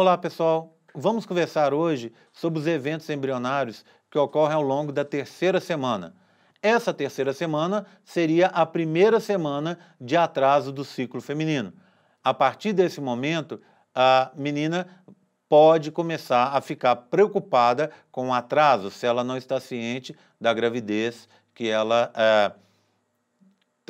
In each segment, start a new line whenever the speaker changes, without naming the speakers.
Olá, pessoal. Vamos conversar hoje sobre os eventos embrionários que ocorrem ao longo da terceira semana. Essa terceira semana seria a primeira semana de atraso do ciclo feminino. A partir desse momento, a menina pode começar a ficar preocupada com o atraso, se ela não está ciente da gravidez que ela é,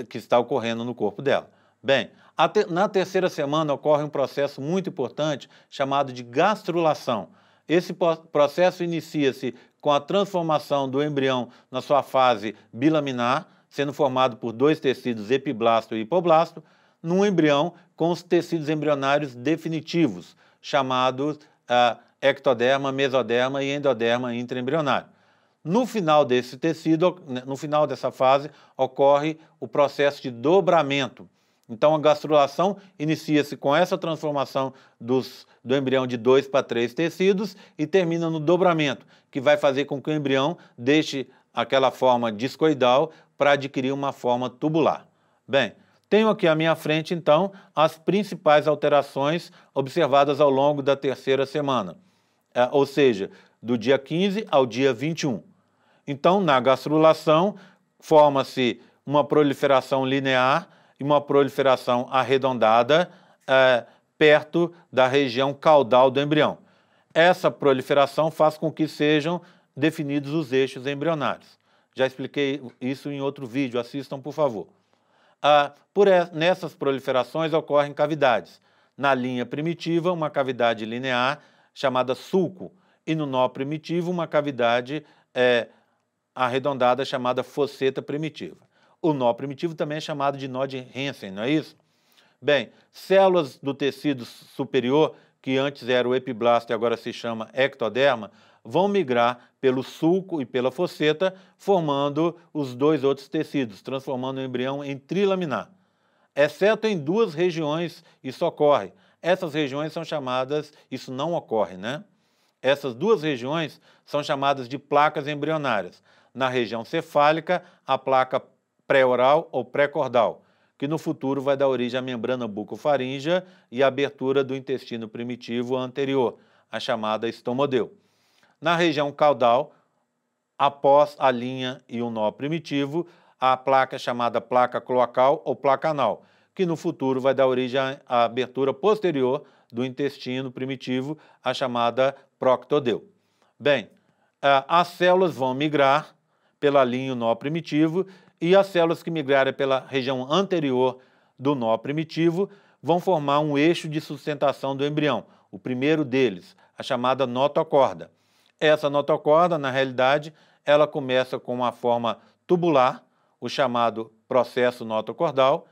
que está ocorrendo no corpo dela. Bem, te na terceira semana ocorre um processo muito importante chamado de gastrulação. Esse processo inicia-se com a transformação do embrião na sua fase bilaminar, sendo formado por dois tecidos epiblasto e hipoblasto, num embrião com os tecidos embrionários definitivos, chamados ah, ectoderma, mesoderma e endoderma intraembrionário. No final desse tecido, no final dessa fase, ocorre o processo de dobramento, então, a gastrulação inicia-se com essa transformação dos, do embrião de dois para três tecidos e termina no dobramento, que vai fazer com que o embrião deixe aquela forma discoidal para adquirir uma forma tubular. Bem, tenho aqui à minha frente, então, as principais alterações observadas ao longo da terceira semana, é, ou seja, do dia 15 ao dia 21. Então, na gastrulação, forma-se uma proliferação linear e uma proliferação arredondada é, perto da região caudal do embrião. Essa proliferação faz com que sejam definidos os eixos embrionários. Já expliquei isso em outro vídeo, assistam por favor. Ah, por, nessas proliferações ocorrem cavidades. Na linha primitiva, uma cavidade linear chamada sulco, e no nó primitivo, uma cavidade é, arredondada chamada fosseta primitiva. O nó primitivo também é chamado de nó de Hansen, não é isso? Bem, células do tecido superior, que antes era o epiblasto e agora se chama ectoderma, vão migrar pelo sulco e pela fosseta, formando os dois outros tecidos, transformando o embrião em trilaminar. Exceto em duas regiões isso ocorre. Essas regiões são chamadas, isso não ocorre, né? Essas duas regiões são chamadas de placas embrionárias. Na região cefálica, a placa pré-oral ou pré-cordal, que no futuro vai dar origem à membrana bucofaríngea e à abertura do intestino primitivo anterior, a chamada estomodeu. Na região caudal, após a linha e o nó primitivo, há a placa chamada placa cloacal ou placa anal, que no futuro vai dar origem à abertura posterior do intestino primitivo, a chamada proctodeu. Bem, eh, as células vão migrar pela linha e o nó primitivo e as células que migrarem pela região anterior do nó primitivo vão formar um eixo de sustentação do embrião, o primeiro deles, a chamada notocorda. Essa notocorda, na realidade, ela começa com uma forma tubular, o chamado processo notocordal.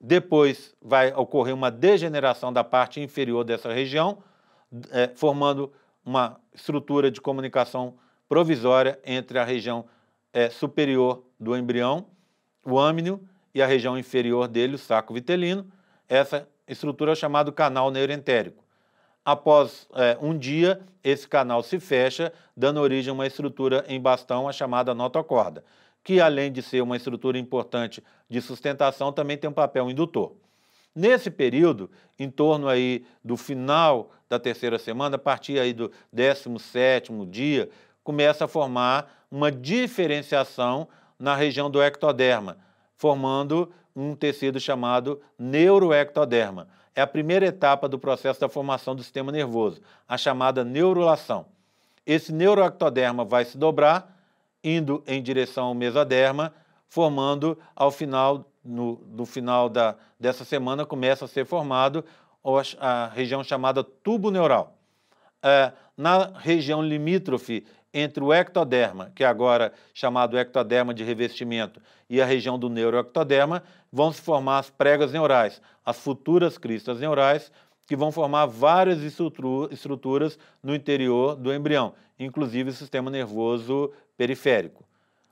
Depois vai ocorrer uma degeneração da parte inferior dessa região, eh, formando uma estrutura de comunicação provisória entre a região é, superior do embrião, o âmnio, e a região inferior dele, o saco vitelino. Essa estrutura é chamada canal neurentérico. Após é, um dia, esse canal se fecha, dando origem a uma estrutura em bastão, a chamada notocorda, que além de ser uma estrutura importante de sustentação, também tem um papel indutor. Nesse período, em torno aí do final da terceira semana, a partir aí do 17º dia, começa a formar uma diferenciação na região do ectoderma, formando um tecido chamado neuroectoderma. É a primeira etapa do processo da formação do sistema nervoso, a chamada neurulação. Esse neuroectoderma vai se dobrar, indo em direção ao mesoderma, formando ao final, no, no final da, dessa semana, começa a ser formado a região chamada tubo neural. É, na região limítrofe entre o ectoderma, que é agora chamado ectoderma de revestimento, e a região do neuroectoderma, vão se formar as pregas neurais, as futuras cristas neurais, que vão formar várias estruturas no interior do embrião, inclusive o sistema nervoso periférico.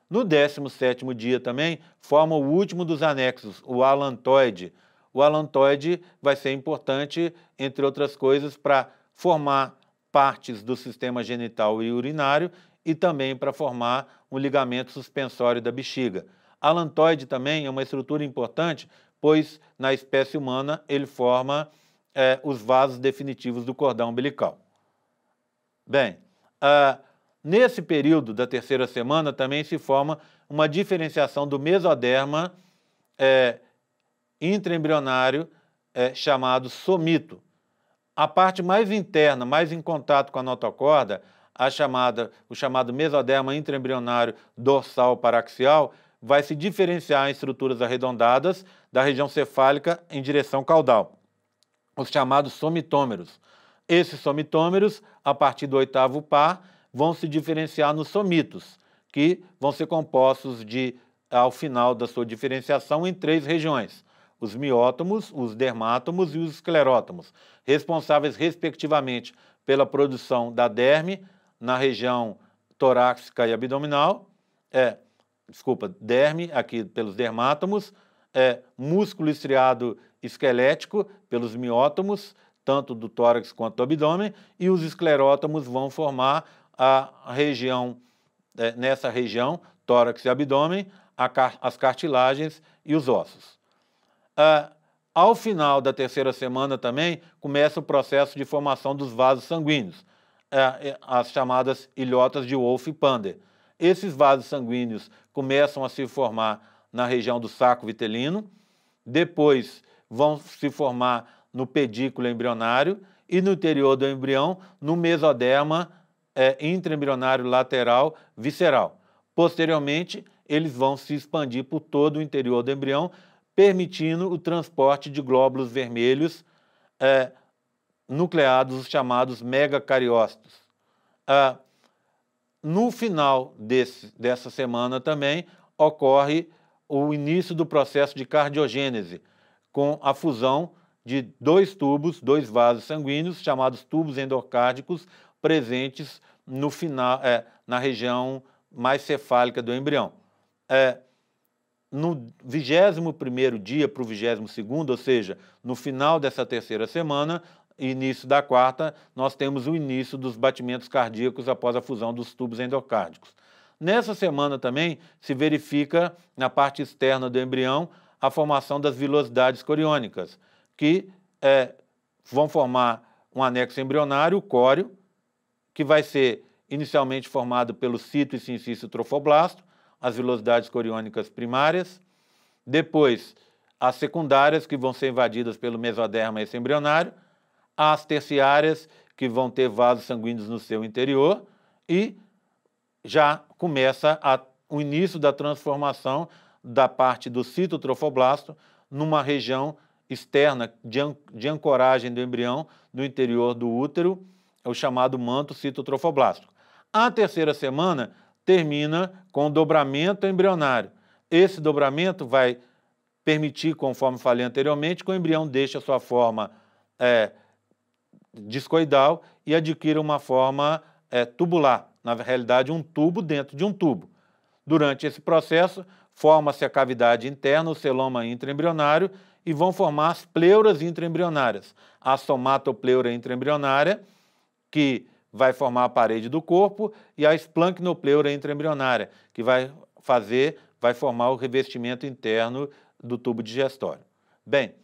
No 17º dia também, forma o último dos anexos, o alantoide. O alantoide vai ser importante, entre outras coisas, para formar partes do sistema genital e urinário e também para formar um ligamento suspensório da bexiga. Alantoide também é uma estrutura importante, pois na espécie humana ele forma é, os vasos definitivos do cordão umbilical. Bem, ah, nesse período da terceira semana também se forma uma diferenciação do mesoderma é, intraembrionário é, chamado somito, a parte mais interna, mais em contato com a notocorda, a chamada, o chamado mesoderma intraembrionário dorsal paraxial, vai se diferenciar em estruturas arredondadas da região cefálica em direção caudal, os chamados somitômeros. Esses somitômeros, a partir do oitavo par, vão se diferenciar nos somitos, que vão ser compostos de, ao final da sua diferenciação, em três regiões: os miótomos, os dermátomos e os esclerótomos, responsáveis respectivamente pela produção da derme na região torácica e abdominal, é, desculpa, derme aqui pelos dermátomos, é, músculo estriado esquelético pelos miótomos, tanto do tórax quanto do abdômen, e os esclerótomos vão formar a região, é, nessa região, tórax e abdômen, car as cartilagens e os ossos ah, ao final da terceira semana também começa o processo de formação dos vasos sanguíneos, ah, é, as chamadas ilhotas de Wolff e Pander. Esses vasos sanguíneos começam a se formar na região do saco vitelino, depois vão se formar no pedículo embrionário e no interior do embrião, no mesoderma é, intraembrionário lateral visceral. Posteriormente, eles vão se expandir por todo o interior do embrião, permitindo o transporte de glóbulos vermelhos é, nucleados, os chamados megacariócitos. É, no final desse, dessa semana também ocorre o início do processo de cardiogênese, com a fusão de dois tubos, dois vasos sanguíneos, chamados tubos endocárdicos, presentes no final, é, na região mais cefálica do embrião. É, no 21 dia para o 22 ou seja, no final dessa terceira semana, início da quarta, nós temos o início dos batimentos cardíacos após a fusão dos tubos endocárdicos. Nessa semana também se verifica na parte externa do embrião a formação das vilosidades coriônicas, que é, vão formar um anexo embrionário, o córeo, que vai ser inicialmente formado pelo cito e sincício trofoblasto, as velocidades coriônicas primárias, depois as secundárias, que vão ser invadidas pelo mesoderma embrionário, as terciárias, que vão ter vasos sanguíneos no seu interior, e já começa a, o início da transformação da parte do citotrofoblasto numa região externa de, an, de ancoragem do embrião no interior do útero, é o chamado manto citotrofoblástico. A terceira semana termina com o dobramento embrionário. Esse dobramento vai permitir, conforme falei anteriormente, que o embrião deixe a sua forma é, discoidal e adquira uma forma é, tubular, na realidade, um tubo dentro de um tubo. Durante esse processo, forma-se a cavidade interna, o celoma intraembrionário, e vão formar as pleuras intraembrionárias, a somatopleura intraembrionária, que vai formar a parede do corpo e a esplancnopleura intraembrionária, que vai fazer, vai formar o revestimento interno do tubo digestório. Bem,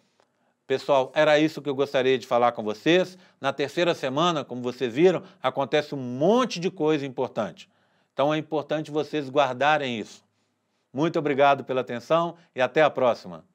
pessoal, era isso que eu gostaria de falar com vocês. Na terceira semana, como vocês viram, acontece um monte de coisa importante. Então é importante vocês guardarem isso. Muito obrigado pela atenção e até a próxima.